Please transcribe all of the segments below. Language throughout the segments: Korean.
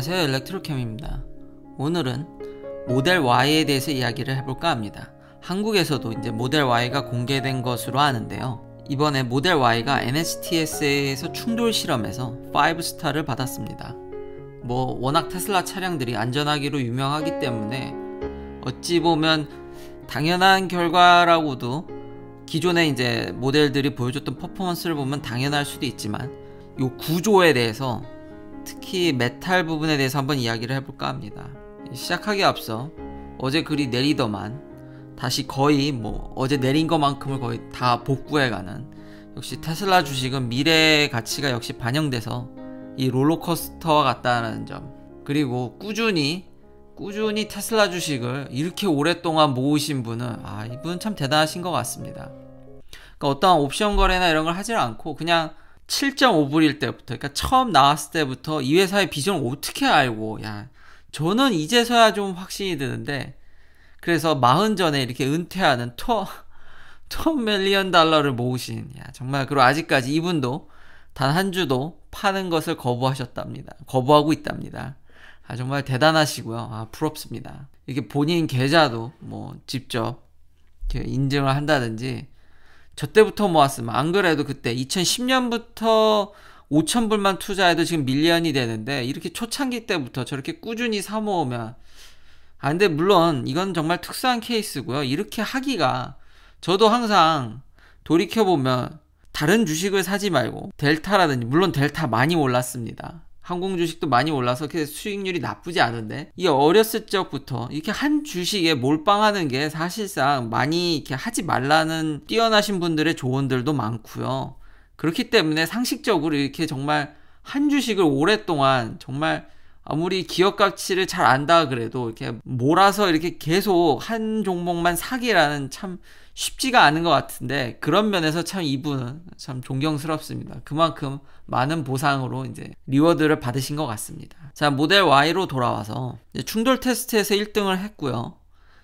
안녕하세요 엘렉트로캠입니다 오늘은 모델 Y에 대해서 이야기를 해볼까 합니다 한국에서도 이제 모델 Y가 공개된 것으로 아는데요 이번에 모델 Y가 n s t s a 에서 충돌 실험에서 5스타를 받았습니다 뭐 워낙 테슬라 차량들이 안전하기로 유명하기 때문에 어찌 보면 당연한 결과라고도 기존에 이제 모델들이 보여줬던 퍼포먼스를 보면 당연할 수도 있지만 이 구조에 대해서 특히 메탈 부분에 대해서 한번 이야기를 해볼까 합니다. 시작하기에 앞서 어제 그리 내리더만 다시 거의 뭐 어제 내린 것만큼을 거의 다 복구해가는 역시 테슬라 주식은 미래의 가치가 역시 반영돼서 이 롤러코스터와 같다는 점 그리고 꾸준히 꾸준히 테슬라 주식을 이렇게 오랫동안 모으신 분은 아 이분 참 대단하신 것 같습니다. 그러니까 어떤 옵션 거래나 이런 걸 하질 않고 그냥 7.5불일 때부터, 그러니까 처음 나왔을 때부터 이 회사의 비전을 어떻게 알고, 야, 저는 이제서야 좀 확신이 드는데, 그래서 마흔 전에 이렇게 은퇴하는 토, 톰 밀리언 달러를 모으신, 야, 정말, 그리고 아직까지 이분도 단 한 주도 파는 것을 거부하셨답니다. 거부하고 있답니다. 아, 정말 대단하시고요. 아, 부럽습니다. 이렇게 본인 계좌도 뭐 직접 인증을 한다든지, 저 때부터 모았으면 안 그래도 그때 2010년부터 5천불만 투자해도 지금 밀리언이 되는데 이렇게 초창기 때부터 저렇게 꾸준히 사 모으면 아 근데 물론 이건 정말 특수한 케이스고요. 이렇게 하기가 저도 항상 돌이켜 보면 다른 주식을 사지 말고 델타라든지 물론 델타 많이 올랐습니다. 항공 주식도 많이 올라서 수익률이 나쁘지 않은데 이 어렸을 적부터 이렇게 한 주식에 몰빵하는 게 사실상 많이 이렇게 하지 말라는 뛰어나신 분들의 조언들도 많고요. 그렇기 때문에 상식적으로 이렇게 정말 한 주식을 오랫동안 정말 아무리 기업 가치를 잘 안다 그래도 이렇게 몰아서 이렇게 계속 한 종목만 사기라는 참 쉽지가 않은 것 같은데 그런 면에서 참 이분은 참 존경스럽습니다. 그만큼 많은 보상으로 이제 리워드를 받으신 것 같습니다. 자 모델 Y로 돌아와서 충돌 테스트에서 1등을 했고요.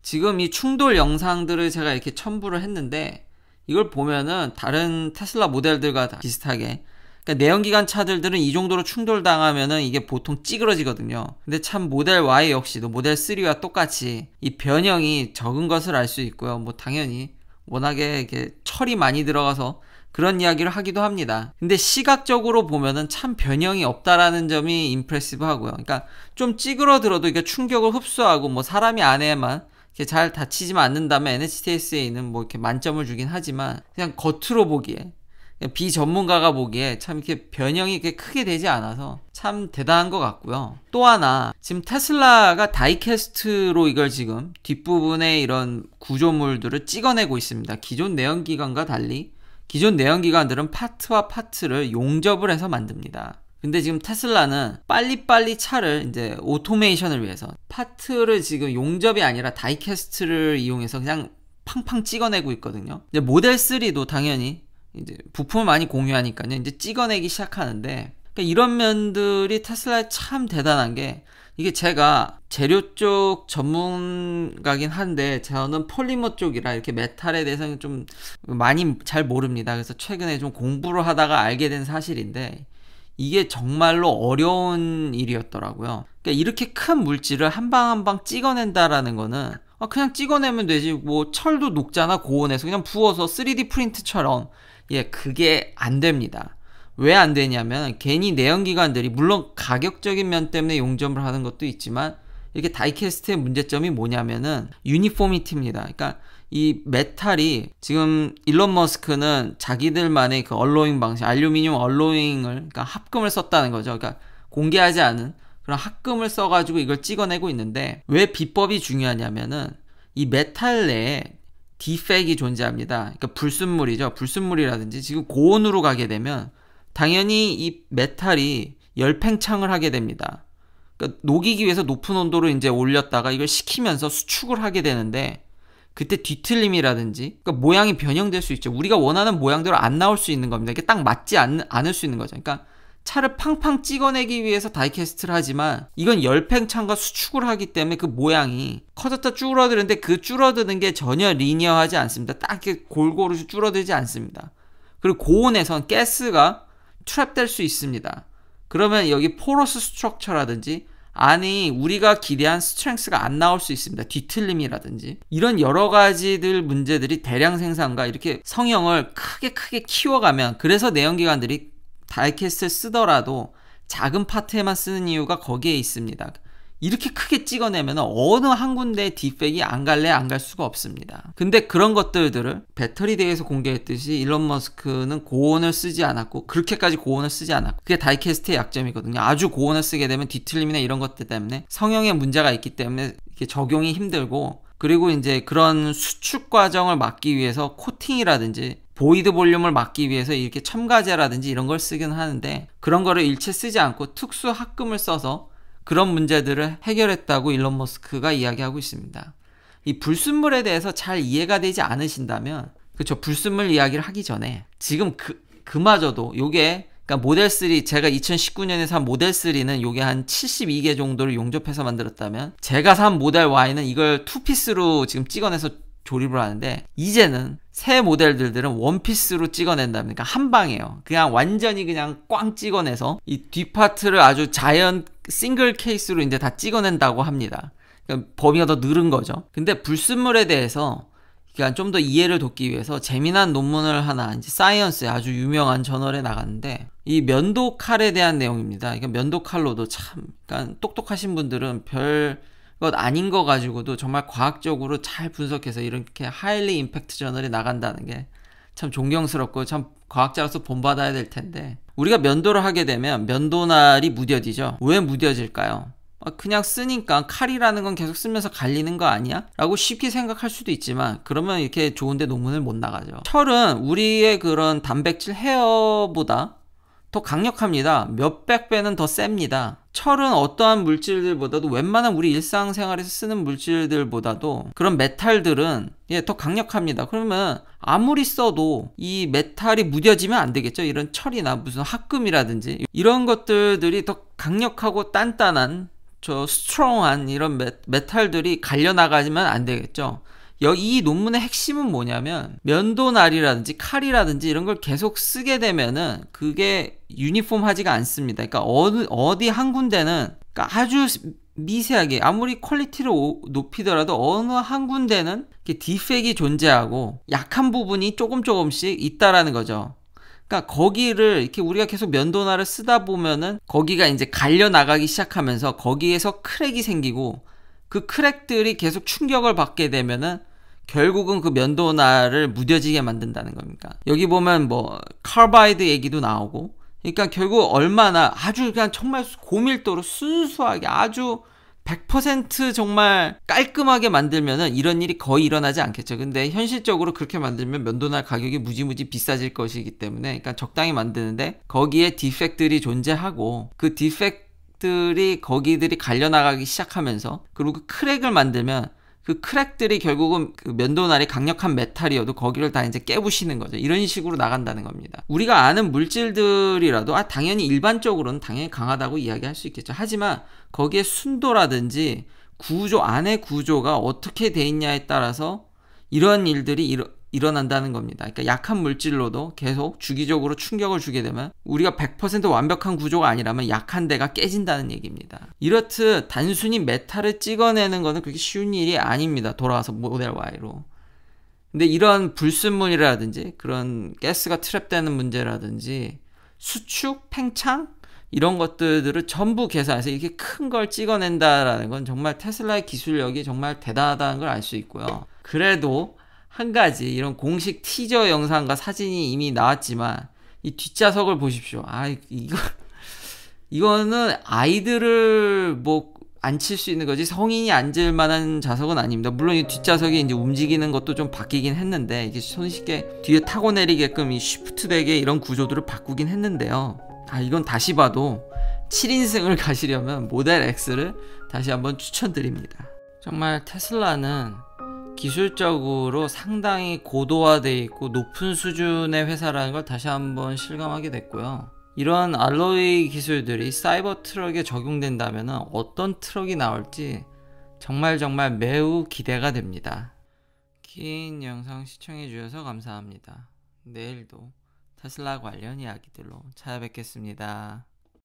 지금 이 충돌 영상들을 제가 이렇게 첨부를 했는데 이걸 보면은 다른 테슬라 모델들과 비슷하게 그러니까 내연기관 차들들은 이 정도로 충돌당하면은 이게 보통 찌그러지거든요. 근데 참 모델 Y 역시도 모델 3와 똑같이 이 변형이 적은 것을 알 수 있고요. 뭐 당연히 워낙에 이게 철이 많이 들어가서 그런 이야기를 하기도 합니다. 근데 시각적으로 보면은 참 변형이 없다라는 점이 임프레시브하고요. 그러니까 좀 찌그러들어도 이게 충격을 흡수하고 뭐 사람이 안에만 이렇게 잘다치지 않는다면 NHTSA는 뭐 이렇게 만점을 주긴 하지만 그냥 겉으로 보기에 비전문가가 보기에 참 이렇게 변형이 이렇게 크게 되지 않아서 참 대단한 것 같고요. 또 하나 지금 테슬라가 다이캐스트로 이걸 지금 뒷부분에 이런 구조물들을 찍어내고 있습니다. 기존 내연기관과 달리 기존 내연기관들은 파트와 파트를 용접을 해서 만듭니다. 근데 지금 테슬라는 빨리빨리 차를 이제 오토메이션을 위해서 파트를 지금 용접이 아니라 다이캐스트를 이용해서 그냥 팡팡 찍어내고 있거든요. 이제 모델 3도 당연히 이제 부품을 많이 공유하니까요. 이제 찍어내기 시작하는데 그러니까 이런 면들이 테슬라에참 대단한 게 이게 제가 재료 쪽 전문가긴 한데 저는 폴리머 쪽이라 이렇게 메탈에 대해서는 좀 많이 잘 모릅니다. 그래서 최근에 좀 공부를 하다가 알게 된 사실인데 이게 정말로 어려운 일이었더라고요. 그러니까 이렇게 큰 물질을 한 방 한 방 찍어낸다라는 거는 아, 그냥 찍어내면 되지 뭐 철도 녹잖아 고온에서 그냥 부어서 3D 프린트처럼 예, 그게 안 됩니다. 왜 안 되냐면 괜히 내연기관들이 물론 가격적인 면 때문에 용접을 하는 것도 있지만 이렇게 다이캐스트의 문제점이 뭐냐면은 유니포미티입니다. 그러니까 이 메탈이 지금 일론 머스크는 자기들만의 그 얼로잉 방식, 알루미늄 얼로잉을 그러니까 합금을 썼다는 거죠. 그러니까 공개하지 않은 그런 합금을 써가지고 이걸 찍어내고 있는데 왜 비법이 중요하냐면은 이 메탈 내에 디팩이 존재합니다. 그러니까 불순물이죠. 불순물이라든지 지금 고온으로 가게 되면 당연히 이 메탈이 열팽창을 하게 됩니다. 그러니까 녹이기 위해서 높은 온도로 이제 올렸다가 이걸 식히면서 수축을 하게 되는데 그때 뒤틀림이라든지 그러니까 모양이 변형될 수 있죠. 우리가 원하는 모양대로 안 나올 수 있는 겁니다. 이게 딱 맞지 않, 않을 수 있는 거죠. 그러니까 차를 팡팡 찍어내기 위해서 다이캐스트를 하지만 이건 열팽창과 수축을 하기 때문에 그 모양이 커졌다 줄어드는데 그 줄어드는 게 전혀 리니어하지 않습니다. 딱 이렇게 골고루 줄어들지 않습니다. 그리고 고온에선 그 가스가 트랩될 수 있습니다. 그러면 여기 포러스 스트럭처라든지 아니 우리가 기대한 스트렝스가 안 나올 수 있습니다. 뒤틀림이라든지 이런 여러 가지들 문제들이 대량 생산과 이렇게 성형을 크게 크게 키워가면 그래서 내연기관들이 다이캐스트를 쓰더라도 작은 파트에만 쓰는 이유가 거기에 있습니다. 이렇게 크게 찍어내면 어느 한 군데 딥팩이 안 갈래 안 갈 수가 없습니다. 근데 그런 것들들을 배터리 대에서 공개했듯이 일론 머스크는 고온을 쓰지 않았고 그렇게까지 고온을 쓰지 않았고 그게 다이캐스트의 약점이거든요. 아주 고온을 쓰게 되면 뒤틀림이나 이런 것들 때문에 성형에 문제가 있기 때문에 적용이 힘들고 그리고 이제 그런 수축 과정을 막기 위해서 코팅이라든지 보이드 볼륨을 막기 위해서 이렇게 첨가제라든지 이런 걸 쓰긴 하는데 그런 거를 일체 쓰지 않고 특수 합금을 써서 그런 문제들을 해결했다고 일론 머스크가 이야기하고 있습니다. 이 불순물에 대해서 잘 이해가 되지 않으신다면 그렇죠. 불순물 이야기를 하기 전에 지금 그 그마저도 요게 그니까 모델 3 제가 2019년에 산 모델 3는 요게 한 72개 정도를 용접해서 만들었다면 제가 산 모델 Y는 이걸 투피스로 지금 찍어내서 조립을 하는데 이제는 새 모델들들은 원피스로 찍어낸답니다한 그러니까 방이에요. 그냥 완전히 그냥 꽝 찍어내서 이 뒷파트를 아주 자연 싱글 케이스로 이제 다 찍어낸다고 합니다. 그러니까 범위가 더 늘은 거죠. 근데 불순물에 대해서 그러니까 좀더 이해를 돕기 위해서 재미난 논문을 하나 이제 사이언스에 아주 유명한 저널에 나갔는데 이 면도 칼에 대한 내용입니다. 그러니까 면도 칼로도 참 그러니까 똑똑하신 분들은 별것 아닌 거 가지고도 정말 과학적으로 잘 분석해서 이렇게 하일리 임팩트 저널이 나간다는 게 참 존경스럽고 참 과학자로서 본받아야 될 텐데 우리가 면도를 하게 되면 면도날이 무뎌지죠. 왜 무뎌질까요? 아, 그냥 쓰니까 칼이라는 건 계속 쓰면서 갈리는 거 아니야? 라고 쉽게 생각할 수도 있지만 그러면 이렇게 좋은데 논문을 못 나가죠. 철은 우리의 그런 단백질 헤어보다 더 강력합니다. 몇백 배는 더 셉니다. 철은 어떠한 물질들보다도 웬만한 우리 일상생활에서 쓰는 물질들보다도 그런 메탈들은 예, 더 강력합니다. 그러면 아무리 써도 이 메탈이 무뎌지면 안 되겠죠. 이런 철이나 무슨 합금이라든지 이런 것들이더 강력하고 단단한 저 스트롱한 이런 메, 메탈들이 갈려 나가지면 안 되겠죠. 이 논문의 핵심은 뭐냐면 면도날이라든지 칼이라든지 이런 걸 계속 쓰게 되면은 그게 유니폼하지가 않습니다. 그러니까 어 어디 한 군데는 그러니까 아주 미세하게 아무리 퀄리티를 높이더라도 어느 한 군데는 디펙이 존재하고 약한 부분이 조금 조금씩 있다라는 거죠. 그러니까 거기를 이렇게 우리가 계속 면도날을 쓰다 보면은 거기가 이제 갈려 나가기 시작하면서 거기에서 크랙이 생기고 그 크랙들이 계속 충격을 받게 되면은 결국은 그 면도날을 무뎌지게 만든다는 겁니까 여기 보면 뭐 카바이드 얘기도 나오고 그러니까 결국 얼마나 아주 그냥 정말 고밀도로 순수하게 아주 100% 정말 깔끔하게 만들면은 이런 일이 거의 일어나지 않겠죠. 근데 현실적으로 그렇게 만들면 면도날 가격이 무지무지 비싸질 것이기 때문에 그러니까 적당히 만드는데 거기에 디펙트들이 존재하고 그 디펙트 자극들이 거기들이 갈려나가기 시작하면서 그리고 그 크랙을 만들면 그 크랙들이 결국은 그 면도날이 강력한 메탈이어도 거기를 다 이제 깨부시는 거죠. 이런 식으로 나간다는 겁니다. 우리가 아는 물질들이라도 아 당연히 일반적으로는 당연히 강하다고 이야기할 수 있겠죠. 하지만 거기에 순도라든지 구조 안의 구조가 어떻게 돼 있냐에 따라서 이런 일들이 이러, 일어난다는 겁니다. 그러니까 약한 물질로도 계속 주기적으로 충격을 주게 되면 우리가 100% 완벽한 구조가 아니라면 약한 데가 깨진다는 얘기입니다. 이렇듯 단순히 메탈을 찍어내는 것은 그렇게 쉬운 일이 아닙니다. 돌아와서 모델 Y로. 근데 이런 불순물이라든지 그런 가스가 트랩되는 문제라든지 수축, 팽창 이런 것들을 전부 계산해서 이렇게 큰 걸 찍어낸다라는 건 정말 테슬라의 기술력이 정말 대단하다는 걸 알 수 있고요. 그래도 한 가지 이런 공식 티저 영상과 사진이 이미 나왔지만 이 뒷좌석을 보십시오. 아 이거 이거는 아이들을 뭐안칠수 있는 거지 성인이 앉을 만한 좌석은 아닙니다. 물론 이 뒷좌석이 이제 움직이는 것도 좀 바뀌긴 했는데 이게 손쉽게 뒤에 타고 내리게끔 이 쉬프트 되게 이런 구조들을 바꾸긴 했는데요. 아 이건 다시 봐도 7인승을 가시려면 모델 X를 다시 한번 추천드립니다. 정말 테슬라는 기술적으로 상당히 고도화되어 있고 높은 수준의 회사라는 걸 다시 한번 실감하게 됐고요. 이런 알로이 기술들이 사이버 트럭에 적용된다면 어떤 트럭이 나올지 정말 정말 매우 기대가 됩니다. 긴 영상 시청해 주셔서 감사합니다. 내일도 테슬라 관련 이야기들로 찾아뵙겠습니다.